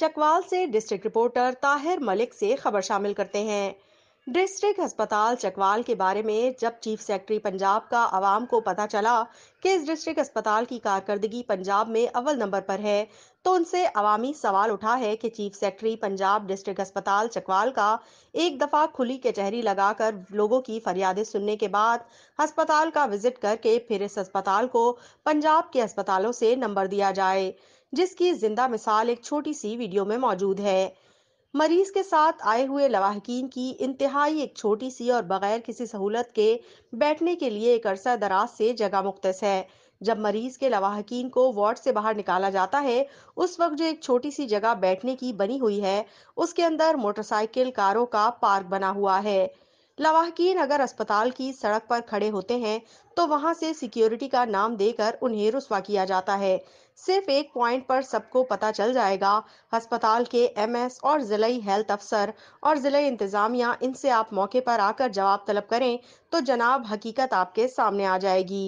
चकवाल से district reporter Tahir Malik से खबर शामिल करते हैं डिस्ट्रिक्ट अस्पताल चकवाल के बारे में जब चीफ सेक्रेटरी पंजाब का आवाम को पता चला कि इस डिस्ट्रिक्ट अस्पताल की कारकर्दगी पंजाब में अव्वल नंबर पर है तो उनसे अवामी सवाल उठा है कि चीफ सेक्रेटरी पंजाब डिस्ट्रिक्ट अस्पताल चकवाल का एक दफा खुली कचहरी लगाकर लोगों की फरियादें सुनने के बाद अस्पताल का विजिट करके फिर इस अस्पताल को पंजाब के अस्पतालों से नंबर दिया जाए जिसकी जिंदा मिसाल एक छोटी सी वीडियो में मौजूद है मरीज के साथ आए हुए लवाहकीन की इंतहाई एक छोटी सी और बगैर किसी सहूलत के बैठने के लिए एक अरसा दराज से जगह मुख्त है जब मरीज के लवाहकीन को वार्ड से बाहर निकाला जाता है उस वक्त जो एक छोटी सी जगह बैठने की बनी हुई है उसके अंदर मोटरसाइकिल कारों का पार्क बना हुआ है लवाहकी अगर अस्पताल की सड़क पर खड़े होते हैं तो वहां से सिक्योरिटी का नाम देकर उन्हें रुसवा किया जाता है सिर्फ एक पॉइंट पर सबको पता चल जाएगा अस्पताल के एमएस और जिले हेल्थ अफसर और जिले इंतजामिया इनसे आप मौके पर आकर जवाब तलब करें तो जनाब हकीकत आपके सामने आ जाएगी